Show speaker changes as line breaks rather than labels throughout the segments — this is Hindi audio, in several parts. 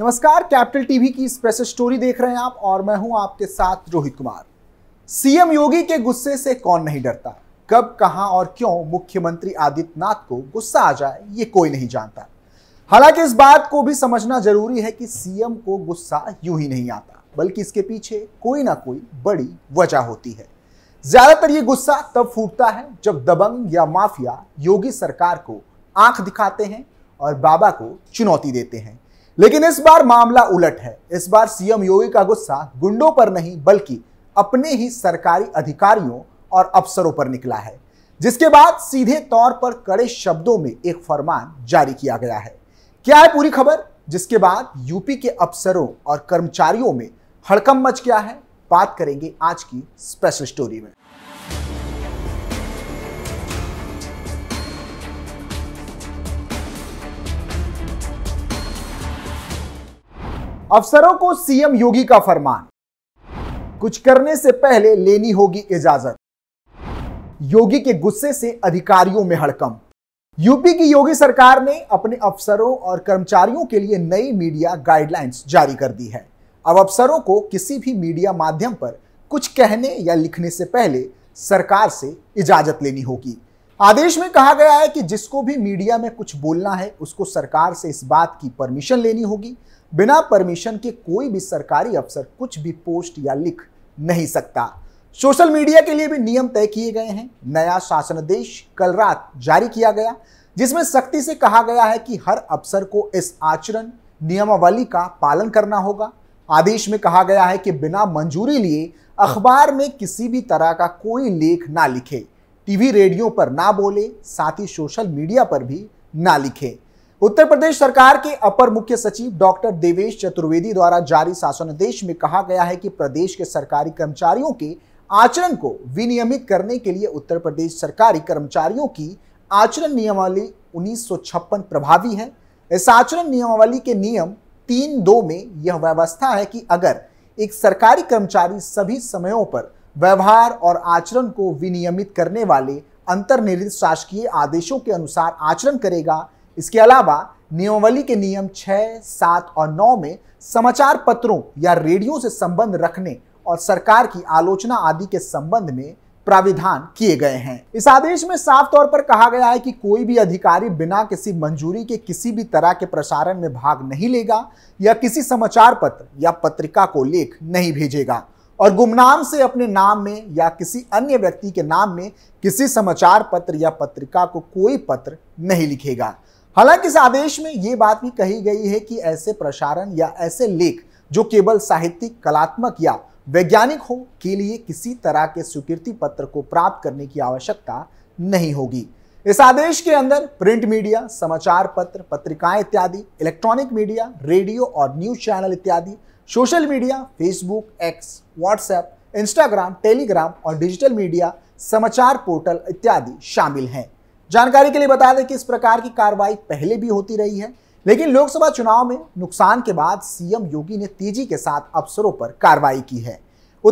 नमस्कार कैपिटल टीवी की स्पेशल स्टोरी देख रहे हैं आप और मैं हूं आपके साथ रोहित कुमार सीएम योगी के गुस्से से कौन नहीं डरता कब कहां और क्यों मुख्यमंत्री आदित्यनाथ को गुस्सा आ जाए ये कोई नहीं जानता हालांकि इस बात को भी समझना जरूरी है कि सीएम को गुस्सा यूं ही नहीं आता बल्कि इसके पीछे कोई ना कोई बड़ी वजह होती है ज्यादातर ये गुस्सा तब फूटता है जब दबंग या माफिया योगी सरकार को आंख दिखाते हैं और बाबा को चुनौती देते हैं लेकिन इस बार मामला उलट है इस बार सीएम योगी का गुस्सा गुंडों पर नहीं बल्कि अपने ही सरकारी अधिकारियों और अफसरों पर निकला है जिसके बाद सीधे तौर पर कड़े शब्दों में एक फरमान जारी किया गया है क्या है पूरी खबर जिसके बाद यूपी के अफसरों और कर्मचारियों में हड़कम मच गया है बात करेंगे आज की स्पेशल स्टोरी में अफसरों को सीएम योगी का फरमान कुछ करने से पहले लेनी होगी इजाजत योगी के गुस्से से अधिकारियों में हड़कम यूपी की योगी सरकार ने अपने अफसरों और कर्मचारियों के लिए नई मीडिया गाइडलाइंस जारी कर दी है अब अफसरों को किसी भी मीडिया माध्यम पर कुछ कहने या लिखने से पहले सरकार से इजाजत लेनी होगी आदेश में कहा गया है कि जिसको भी मीडिया में कुछ बोलना है उसको सरकार से इस बात की परमिशन लेनी होगी बिना परमिशन के कोई भी सरकारी अफसर कुछ भी पोस्ट या लिख नहीं सकता सोशल मीडिया के लिए भी नियम तय किए गए हैं नया शासनादेश कल रात जारी किया गया जिसमें सख्ती से कहा गया है कि हर अफसर को इस आचरण नियमावली का पालन करना होगा आदेश में कहा गया है कि बिना मंजूरी लिए अखबार में किसी भी तरह का कोई लेख ना लिखे टीवी रेडियो पर ना बोले साथ ही सोशल मीडिया पर भी ना लिखे उत्तर प्रदेश सरकार के अपर मुख्य सचिव डॉक्टर देवेश चतुर्वेदी द्वारा जारी शासनादेश में कहा गया है कि प्रदेश के सरकारी कर्मचारियों के आचरण को विनियमित करने के लिए उत्तर प्रदेश सरकारी कर्मचारियों की आचरण नियमावली उन्नीस प्रभावी है इस आचरण नियमावली के नियम तीन दो में यह व्यवस्था है कि अगर एक सरकारी कर्मचारी सभी समयों पर व्यवहार और आचरण को विनियमित करने वाले अंतर्निहित शासकीय आदेशों के अनुसार आचरण करेगा इसके अलावा नियमावली के नियम छः सात और नौ में समाचार पत्रों या रेडियो से संबंध रखने और सरकार की आलोचना आदि के संबंध में प्राविधान किए गए हैं इस आदेश में साफ तौर पर कहा गया है कि कोई भी अधिकारी बिना किसी मंजूरी के किसी भी तरह के प्रसारण में भाग नहीं लेगा या किसी समाचार पत्र या पत्रिका को लेख नहीं भेजेगा और गुमनाम से अपने नाम में या किसी अन्य व्यक्ति के नाम में किसी समाचार पत्र या पत्रिका को कोई पत्र नहीं लिखेगा हालांकि इस आदेश में ये बात भी कही गई है कि ऐसे प्रसारण या ऐसे लेख जो केवल साहित्यिक कलात्मक या वैज्ञानिक हो के लिए किसी तरह के स्वीकृति पत्र को प्राप्त करने की आवश्यकता नहीं होगी इस आदेश के अंदर प्रिंट मीडिया समाचार पत्र पत्रिकाएं इत्यादि इलेक्ट्रॉनिक मीडिया रेडियो और न्यूज चैनल इत्यादि social media Facebook X WhatsApp Instagram Telegram और डिजिटल मीडिया समाचार पोर्टल इत्यादि शामिल हैं जानकारी के लिए बता दें कि इस प्रकार की कार्रवाई पहले भी होती रही है लेकिन लोकसभा चुनाव में नुकसान के बाद सीएम योगी ने तेजी के साथ अफसरों पर कार्रवाई की है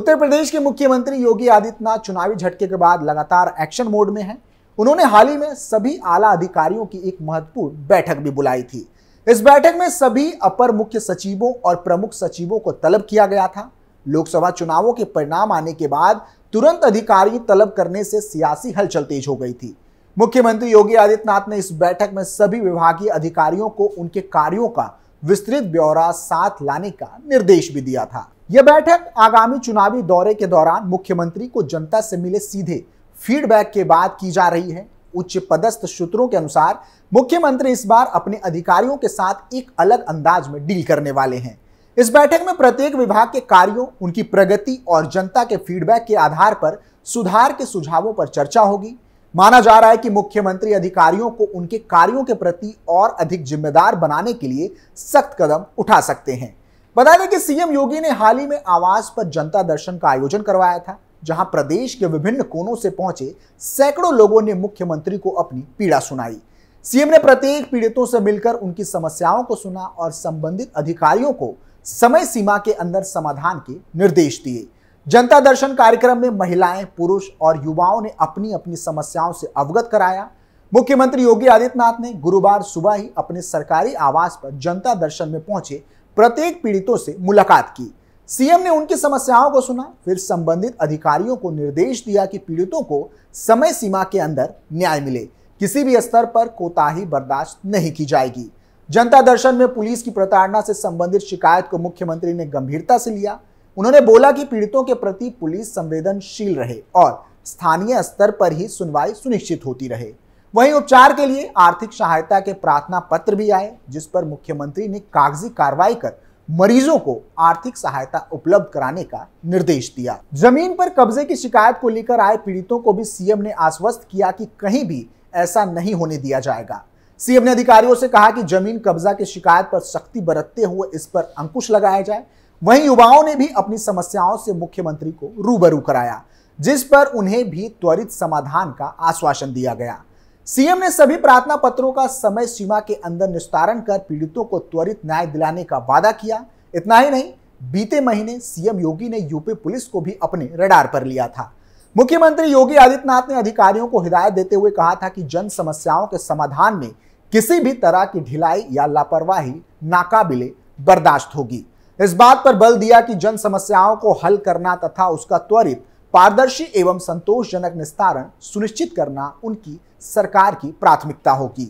उत्तर प्रदेश के मुख्यमंत्री योगी आदित्यनाथ चुनावी झटके के बाद लगातार एक्शन मोड में हैं उन्होंने हाल ही में सभी आला अधिकारियों की एक महत्वपूर्ण बैठक भी बुलाई थी इस बैठक में सभी अपर मुख्य सचिवों और प्रमुख सचिवों को तलब किया गया था लोकसभा चुनावों के परिणाम आने के बाद तुरंत अधिकारी तलब करने से सियासी हलचल तेज हो गई थी मुख्यमंत्री योगी आदित्यनाथ ने इस बैठक में सभी विभागीय अधिकारियों को उनके कार्यों का विस्तृत ब्यौरा साथ लाने का निर्देश भी दिया था यह बैठक आगामी चुनावी दौरे के दौरान मुख्यमंत्री को जनता से मिले सीधे फीडबैक के बाद की जा रही है उच्च पदस्थ सूत्रों के अनुसार मुख्यमंत्री इस बार अपने अधिकारियों के साथ एक अलग अंदाज में डील करने वाले हैं इस बैठक में प्रत्येक विभाग के कार्यों उनकी प्रगति और जनता के फीडबैक के आधार पर सुधार के सुझावों पर चर्चा होगी माना जा रहा है कि मुख्यमंत्री अधिकारियों को उनके कार्यों के प्रति और अधिक जिम्मेदार बनाने के लिए सख्त कदम उठा सकते हैं बता दें कि सीएम योगी ने हाल ही में आवास पर जनता दर्शन का आयोजन करवाया था जहां प्रदेश के विभिन्न कोनों से पहुंचे सैकड़ों लोगों ने मुख्यमंत्री को अपनी पीड़ा सुनाई सीएम ने प्रत्येक पीड़ितों से मिलकर उनकी समस्याओं को सुना और संबंधित अधिकारियों को समय सीमा के अंदर समाधान के निर्देश दिए जनता दर्शन कार्यक्रम में महिलाएं पुरुष और युवाओं ने अपनी अपनी समस्याओं से अवगत कराया मुख्यमंत्री योगी आदित्यनाथ ने गुरुवार सुबह ही अपने सरकारी आवास पर जनता दर्शन में पहुंचे प्रत्येक पीड़ितों से मुलाकात की सीएम ने उनकी समस्याओं को सुना फिर संबंधित अधिकारियों को निर्देश दिया कि पीड़ितों को समय सीमा के अंदर न्याय मिले किसी भी स्तर पर कोताही बर्दाश्त नहीं की जाएगी जनता दर्शन में पुलिस की प्रताड़ना से संबंधित शिकायत को मुख्यमंत्री ने गंभीरता से लिया उन्होंने बोला कि पीड़ितों के प्रति पुलिस संवेदनशील रहे और स्थानीय स्तर पर ही सुनवाई सुनिश्चित होती रहे वहीं उपचार के लिए आर्थिक सहायता के प्रार्थना पत्र भी आए जिस पर मुख्यमंत्री ने कागजी कार्रवाई कर मरीजों को आर्थिक सहायता उपलब्ध कराने का निर्देश दिया जमीन पर कब्जे की शिकायत को लेकर आए पीड़ितों को भी सीएम ने आश्वस्त किया कि कहीं भी ऐसा नहीं होने दिया जाएगा सीएम ने अधिकारियों से कहा कि जमीन कब्जा की शिकायत पर सख्ती बरतते हुए इस पर अंकुश लगाया जाए वहीं युवाओं ने भी अपनी समस्याओं से मुख्यमंत्री को रूबरू कराया जिस पर उन्हें भी त्वरित समाधान का आश्वासन दिया गया सीएम ने सभी प्रार्थना पत्रों का समय सीमा के अंदर निस्तारण कर पीड़ितों को त्वरित न्याय दिलाने का वादा किया इतना ही नहीं बीते महीने सीएम योगी ने यूपी पुलिस को भी अपने रडार पर लिया था मुख्यमंत्री योगी आदित्यनाथ ने अधिकारियों को हिदायत देते हुए कहा था कि जन समस्याओं के समाधान में किसी भी तरह की ढिलाई या लापरवाही नाकाबिले बर्दाश्त होगी इस बात पर बल दिया कि जन समस्याओं को हल करना तथा उसका त्वरित पारदर्शी एवं संतोषजनक निस्तारण सुनिश्चित करना उनकी सरकार की प्राथमिकता होगी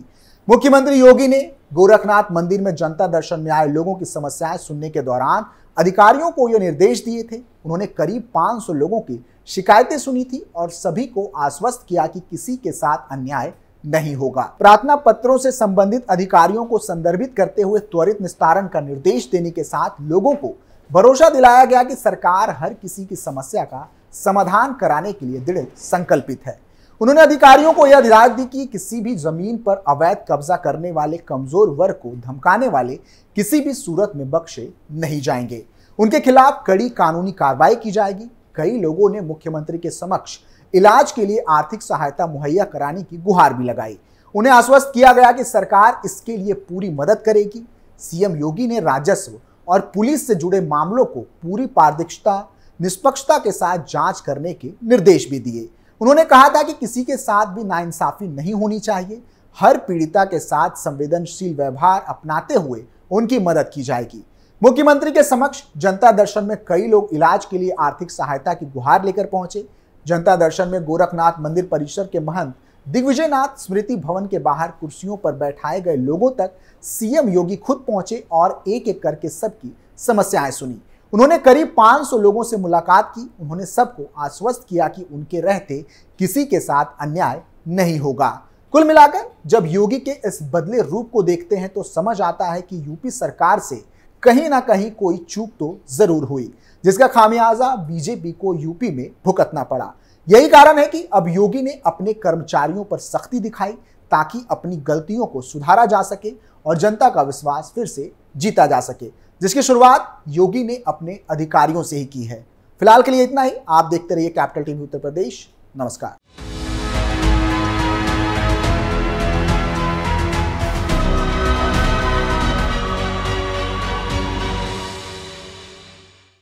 मुख्यमंत्री योगी ने गोरखनाथ मंदिर में जनता दर्शन में आए लोगों की समस्याएं सुनने के दौरान अधिकारियों को यह निर्देश दिए थे उन्होंने करीब 500 लोगों की शिकायतें सुनी थी और सभी को आश्वस्त किया कि किसी के साथ अन्याय नहीं होगा प्रार्थना पत्रों से संबंधित अधिकारियों को संदर्भित करते हुए त्वरित निस्तारण का निर्देश देने के साथ लोगों को भरोसा दिलाया गया कि सरकार हर किसी की समस्या का समाधान कराने के लिए दृढ़ संकल्पित है उन्होंने अधिकारियों को यह हिदायत दी कि किसी भी जमीन पर अवैध कब्जा करने वाले कमजोर वर्ग को धमकाने वाले किसी भी सूरत में बख्शे नहीं जाएंगे उनके खिलाफ कड़ी कानूनी कार्रवाई की जाएगी कई लोगों ने मुख्यमंत्री के समक्ष इलाज के लिए आर्थिक सहायता मुहैया कराने की गुहार भी लगाई उन्हें आश्वस्त किया गया कि सरकार इसके लिए पूरी मदद करेगी सीएम योगी ने राजस्व और पुलिस से जुड़े मामलों को पूरी पारदर्शिता निष्पक्षता के साथ जांच करने के निर्देश भी दिए उन्होंने कहा था कि किसी के साथ भी नाइंसाफी नहीं होनी चाहिए हर पीड़िता के साथ संवेदनशील व्यवहार अपनाते हुए उनकी मदद की जाएगी मुख्यमंत्री के समक्ष जनता दर्शन में कई लोग इलाज के लिए आर्थिक सहायता की गुहार लेकर पहुंचे जनता दर्शन में गोरखनाथ मंदिर परिसर के महंत दिग्विजयनाथ स्मृति भवन के बाहर कुर्सियों पर बैठाए गए लोगों तक सीएम योगी खुद पहुंचे और एक एक करके सबकी समस्याएं सुनी उन्होंने करीब 500 लोगों से मुलाकात की उन्होंने सबको आश्वस्त किया कि उनके रहते किसी के साथ अन्याय नहीं होगा कुल मिलाकर जब योगी के इस बदले रूप को देखते हैं तो समझ आता है कि यूपी सरकार से कहीं ना कहीं कोई चूक तो जरूर हुई जिसका खामियाजा बीजेपी को यूपी में भुगतना पड़ा यही कारण है कि अब योगी ने अपने कर्मचारियों पर सख्ती दिखाई ताकि अपनी गलतियों को सुधारा जा सके और जनता का विश्वास फिर से जीता जा सके जिसकी शुरुआत योगी ने अपने अधिकारियों से ही की है फिलहाल के लिए इतना ही आप देखते रहिए कैपिटल टीवी उत्तर प्रदेश नमस्कार